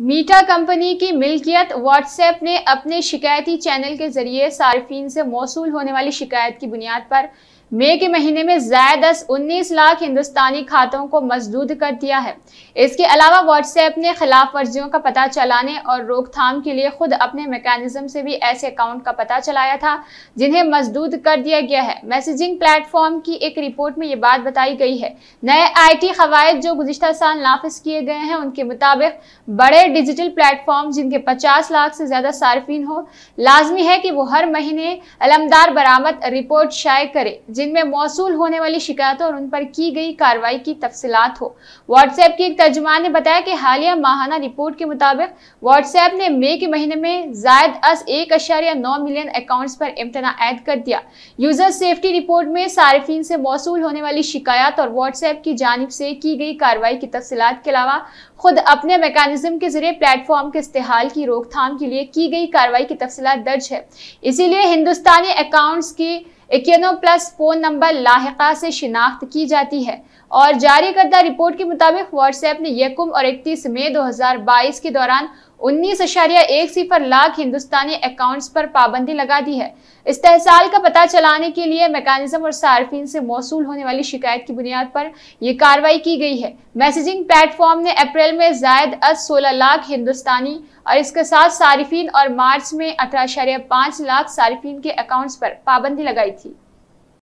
मीटा company की मिल्कियत WhatsApp ने अपने शिकायती चैनल के जरिए सार्फिन से मौसू होने वाली शिकायत की बुनियाद पर मई के महीने में जायद उन्नीस लाख हिंदुस्तानी खातों को मजदूद कर दिया है इसके अलावा व्हाट्सएप ने खिलाफ वर्जियों का पता चलाने और रोकथाम के लिए खुद अपने मेकानिज्म से भी ऐसे अकाउंट का पता चलाया था जिन्हें मजदूद कर दिया गया है मैसेजिंग प्लेटफॉर्म की एक रिपोर्ट में ये बात बताई गई है नए आई टी जो गुजशत साल नाफिज किए गए हैं उनके मुताबिक बड़े बड़े डिजिटल प्लेटफॉर्म जिनके 50 लाख से ज़्यादा सार्फिन हो लाजमी है कि वो हर महीने अलमदार बरामद रिपोर्ट शाये करे जिनमें मौसू होने वाली शिकायतों और उन पर की गई कार्रवाई की तफसलत हो व्हाट्सएप के एक तर्जमान ने बताया कि हालिया माहाना रिपोर्ट के मुताबिक व्हाट्सएप ने मई के महीने में जायद अस एक अशारिया नौ मिलियन अकाउंट्स पर इम्तना ऐद कर दिया यूजर सेफ्टी रिपोर्ट में सार्फिन से मौसू होने वाली शिकायत और व्हाट्सएप की जानब से की गई कार्रवाई की तफसलत के अलावा खुद अपने मेकानिज्म के जरिए प्लेटफॉर्म के इस्तेहाल की रोकथाम के लिए की गई कार्रवाई की तफसलत दर्ज है इसीलिए हिंदुस्तानी अकाउंट्स की इक्यानवे प्लस फ़ोन नंबर लाहका से शिनाख्त की जाती है और जारी करदा रिपोर्ट के मुताबिक व्हाट्सएप ने यकुम और इकतीस मई 2022 के दौरान उन्नीस अशारिया एक सिफर लाख हिंदुस्तानी अकाउंट्स पर पाबंदी लगा दी है इस तहसाल का पता चलाने के लिए मैकेनिज्म और सार्फिन से मौसू होने वाली शिकायत की बुनियाद पर यह कार्रवाई की गई है मैसेजिंग प्लेटफॉर्म ने अप्रैल में जायद अज सोलह लाख हिंदुस्तानी और इसके साथ सार्फिन और मार्च में अठारह लाख सार्फिन के अकाउंट्स पर पाबंदी लगाई थी